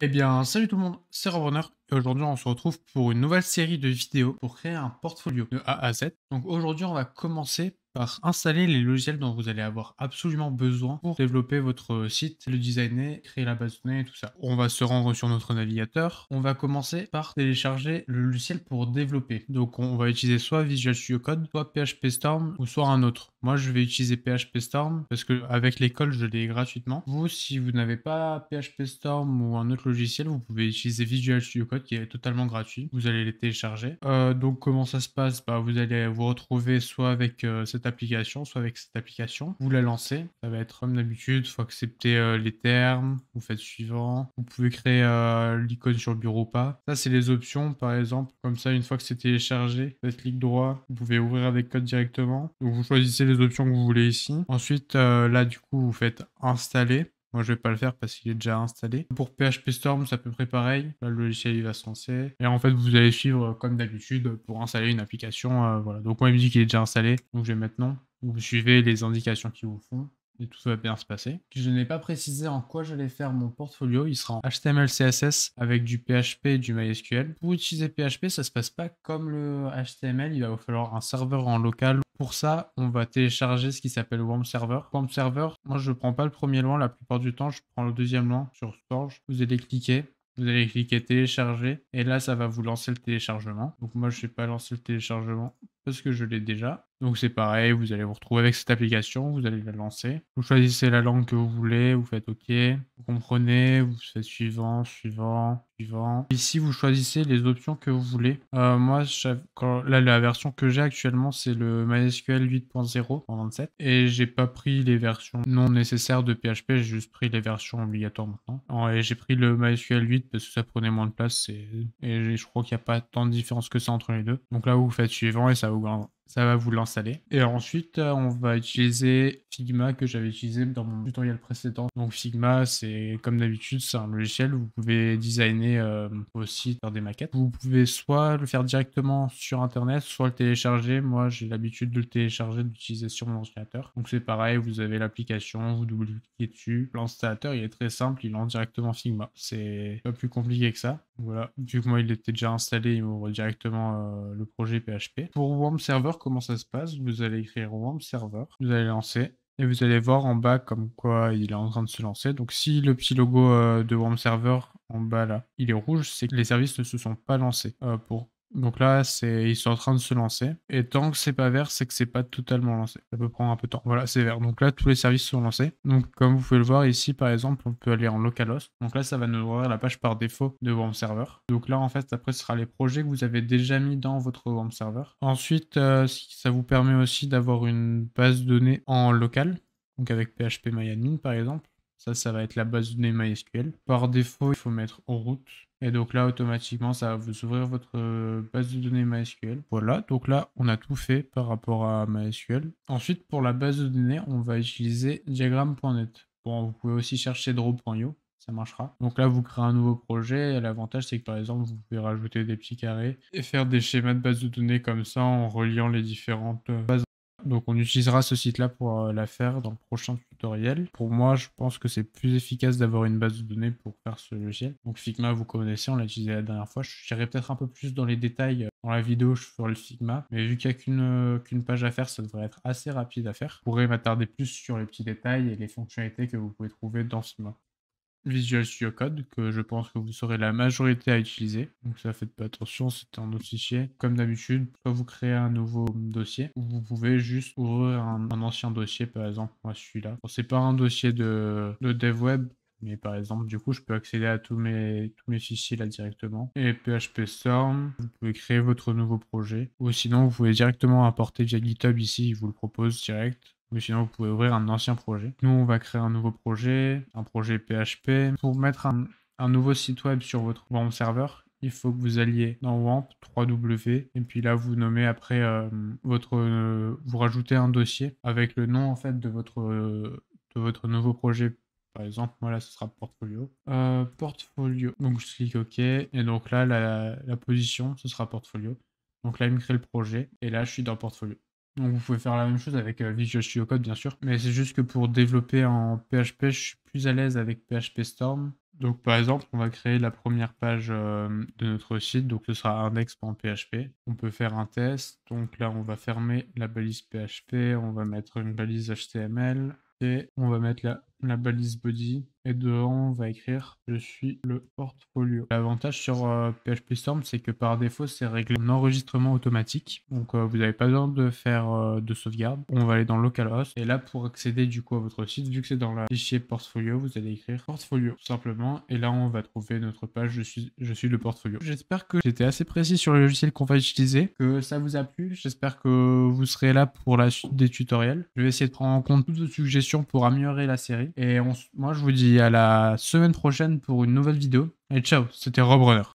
Eh bien, salut tout le monde, c'est Robrunner et aujourd'hui on se retrouve pour une nouvelle série de vidéos pour créer un portfolio de A à Z. Donc aujourd'hui on va commencer installer les logiciels dont vous allez avoir absolument besoin pour développer votre site, le designer, créer la base de données, et tout ça. On va se rendre sur notre navigateur. On va commencer par télécharger le logiciel pour développer. Donc on va utiliser soit Visual Studio Code, soit PHP Storm ou soit un autre. Moi je vais utiliser PHP Storm parce que avec l'école je l'ai gratuitement. Vous si vous n'avez pas PHP Storm ou un autre logiciel, vous pouvez utiliser Visual Studio Code qui est totalement gratuit. Vous allez les télécharger. Euh, donc comment ça se passe bah, Vous allez vous retrouver soit avec euh, cette application, soit avec cette application. Vous la lancez, ça va être comme d'habitude, faut accepter euh, les termes, vous faites suivant, vous pouvez créer euh, l'icône sur le bureau pas. Ça, c'est les options, par exemple, comme ça, une fois que c'est téléchargé, vous clic droit, vous pouvez ouvrir avec code directement. vous choisissez les options que vous voulez ici. Ensuite, euh, là, du coup, vous faites installer. Moi, je vais pas le faire parce qu'il est déjà installé. Pour PHP Storm, c'est à peu près pareil. Là, le logiciel il va se lancer. Et en fait, vous allez suivre euh, comme d'habitude pour installer une application. Euh, voilà. Donc, moi, il me dit qu'il est déjà installé. Donc, je vais maintenant. Vous suivez les indications qui vous font et tout va bien se passer. Je n'ai pas précisé en quoi j'allais faire mon portfolio. Il sera en HTML, CSS avec du PHP et du MySQL. Pour utiliser PHP, ça se passe pas comme le HTML. Il va vous falloir un serveur en local pour ça, on va télécharger ce qui s'appelle warm Server. warm Server, moi je ne prends pas le premier loin la plupart du temps, je prends le deuxième lien sur Storage. Vous allez cliquer, vous allez cliquer télécharger et là ça va vous lancer le téléchargement. Donc moi je ne vais pas lancer le téléchargement parce que je l'ai déjà. Donc c'est pareil, vous allez vous retrouver avec cette application, vous allez la lancer. Vous choisissez la langue que vous voulez, vous faites OK, vous comprenez, vous faites suivant, suivant, suivant. Ici, vous choisissez les options que vous voulez. Euh, moi, là, la version que j'ai actuellement, c'est le MySQL 8.0.27. Et j'ai pas pris les versions non nécessaires de PHP, j'ai juste pris les versions obligatoires maintenant. Et j'ai pris le MySQL 8 parce que ça prenait moins de place et, je crois qu'il n'y a pas tant de différence que ça entre les deux. Donc là, vous faites suivant et ça vous ça va vous l'installer. Et ensuite, euh, on va utiliser Figma que j'avais utilisé dans mon tutoriel précédent. Donc Figma, c'est comme d'habitude, c'est un logiciel vous pouvez designer aussi euh, faire des maquettes. Vous pouvez soit le faire directement sur Internet, soit le télécharger. Moi, j'ai l'habitude de le télécharger, d'utiliser sur mon ordinateur. Donc c'est pareil, vous avez l'application, vous double-cliquez dessus. L'installateur, il est très simple, il lance directement Figma. C'est pas plus compliqué que ça. Voilà, vu que moi, il était déjà installé, il m'ouvre directement euh, le projet PHP. Pour Warm Server, comment ça se passe. Vous allez écrire Worm Server, vous allez lancer. Et vous allez voir en bas comme quoi il est en train de se lancer. Donc si le petit logo euh, de Warm Server en bas là, il est rouge, c'est que les services ne se sont pas lancés. Euh, pour donc là, c'est ils sont en train de se lancer. Et tant que c'est pas vert, c'est que c'est pas totalement lancé. Ça peut prendre un peu de temps. Voilà, c'est vert. Donc là, tous les services sont lancés. Donc comme vous pouvez le voir ici, par exemple, on peut aller en localhost. Donc là, ça va nous ouvrir la page par défaut de Wormserver Server. Donc là, en fait, après, ce sera les projets que vous avez déjà mis dans votre Worm Server. Ensuite, euh, ça vous permet aussi d'avoir une base de données en local. Donc avec PHP MyAdmin, par exemple. Ça, ça va être la base de données MySQL. Par défaut, il faut mettre en route et donc là, automatiquement, ça va vous ouvrir votre euh, base de données MySQL. Voilà, donc là, on a tout fait par rapport à MySQL. Ensuite, pour la base de données, on va utiliser diagramme.net. Bon, vous pouvez aussi chercher draw.io, ça marchera. Donc là, vous créez un nouveau projet. L'avantage, c'est que par exemple, vous pouvez rajouter des petits carrés et faire des schémas de base de données comme ça en reliant les différentes euh, bases. Donc on utilisera ce site-là pour euh, la faire dans le prochain tutoriel. Pour moi, je pense que c'est plus efficace d'avoir une base de données pour faire ce logiciel. Donc Figma, vous connaissez, on l'a utilisé la dernière fois. Je peut-être un peu plus dans les détails euh, dans la vidéo sur le Figma. Mais vu qu'il n'y a euh, qu'une page à faire, ça devrait être assez rapide à faire. Je pourrais m'attarder plus sur les petits détails et les fonctionnalités que vous pouvez trouver dans Figma. Visual Studio Code, que je pense que vous serez la majorité à utiliser. Donc ça, faites pas attention, c'est un autre fichier. Comme d'habitude, quand vous créez un nouveau dossier, vous pouvez juste ouvrir un, ancien dossier, par exemple, moi celui-là. Bon, c'est pas un dossier de, de dev web, mais par exemple, du coup, je peux accéder à tous mes, tous mes fichiers là directement. Et PHP Storm, vous pouvez créer votre nouveau projet. Ou sinon, vous pouvez directement importer via GitHub ici, il vous le propose direct mais sinon vous pouvez ouvrir un ancien projet. Nous on va créer un nouveau projet, un projet PHP. Pour mettre un, nouveau site web sur votre WAMP serveur, il faut que vous alliez dans WAMP 3W et puis là vous nommez après euh, votre euh, vous rajoutez un dossier avec le nom en fait de votre euh, de votre nouveau projet par exemple, moi là, ce sera portfolio. portfolio. Donc je clique OK. Et donc là, la, position, ce sera portfolio. Donc là, il me crée le projet. Et là, je suis dans portfolio. Donc vous pouvez faire la même chose avec euh, Visual Studio Code bien sûr. Mais c'est juste que pour développer en PHP, je suis plus à l'aise avec PHP Storm. Donc par exemple, on va créer la première page euh, de notre site, donc ce sera index.php. On peut faire un test, donc là on va fermer la balise PHP, on va mettre une balise HTML et on va mettre la balise body et devant on va écrire je suis le portfolio. L'avantage sur euh, PHP Storm c'est que par défaut c'est réglé en enregistrement automatique donc euh, vous n'avez pas besoin de faire euh, de sauvegarde. On va aller dans localhost et là pour accéder du coup à votre site vu que c'est dans le fichier portfolio vous allez écrire portfolio simplement et là on va trouver notre page je suis, je suis le portfolio. J'espère que j'étais assez précis sur le logiciel qu'on va utiliser, que ça vous a plu. J'espère que vous serez là pour la suite des tutoriels. Je vais essayer de prendre en compte toutes vos suggestions pour améliorer la série et moi je vous dis à la semaine prochaine pour une nouvelle vidéo. Et ciao, c'était Rob Runner.